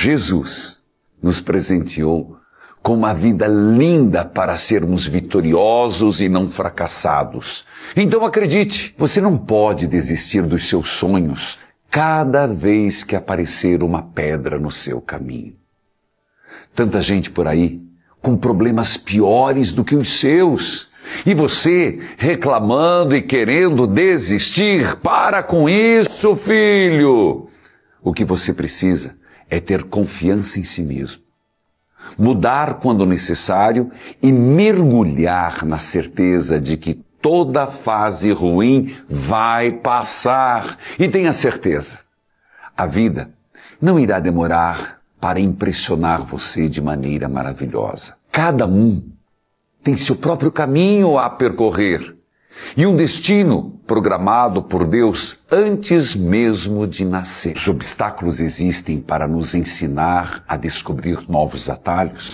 Jesus nos presenteou com uma vida linda para sermos vitoriosos e não fracassados. Então acredite, você não pode desistir dos seus sonhos cada vez que aparecer uma pedra no seu caminho. Tanta gente por aí com problemas piores do que os seus. E você reclamando e querendo desistir, para com isso, filho! O que você precisa é ter confiança em si mesmo, mudar quando necessário e mergulhar na certeza de que toda fase ruim vai passar. E tenha certeza, a vida não irá demorar para impressionar você de maneira maravilhosa. Cada um tem seu próprio caminho a percorrer e um destino programado por Deus antes mesmo de nascer. Os obstáculos existem para nos ensinar a descobrir novos atalhos,